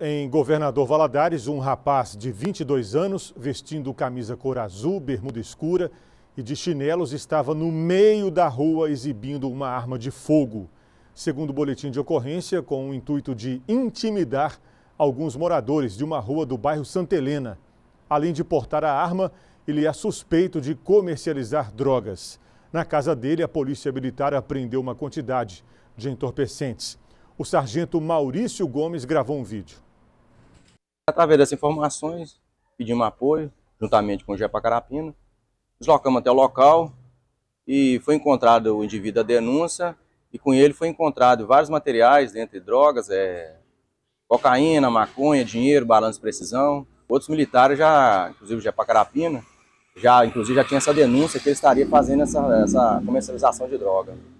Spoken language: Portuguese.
Em Governador Valadares, um rapaz de 22 anos, vestindo camisa cor azul, bermuda escura e de chinelos, estava no meio da rua exibindo uma arma de fogo. Segundo o boletim de ocorrência, com o intuito de intimidar alguns moradores de uma rua do bairro Santa Helena. Além de portar a arma, ele é suspeito de comercializar drogas. Na casa dele, a polícia militar apreendeu uma quantidade de entorpecentes. O sargento Maurício Gomes gravou um vídeo. Através dessas informações, pedimos apoio, juntamente com o Jepa Carapina, deslocamos até o local e foi encontrado o indivíduo da denúncia e com ele foi encontrado vários materiais, dentre drogas, é, cocaína, maconha, dinheiro, balanço de precisão. Outros militares já, inclusive o GEPA Carapina, já, inclusive já tinha essa denúncia que ele estaria fazendo essa, essa comercialização de droga.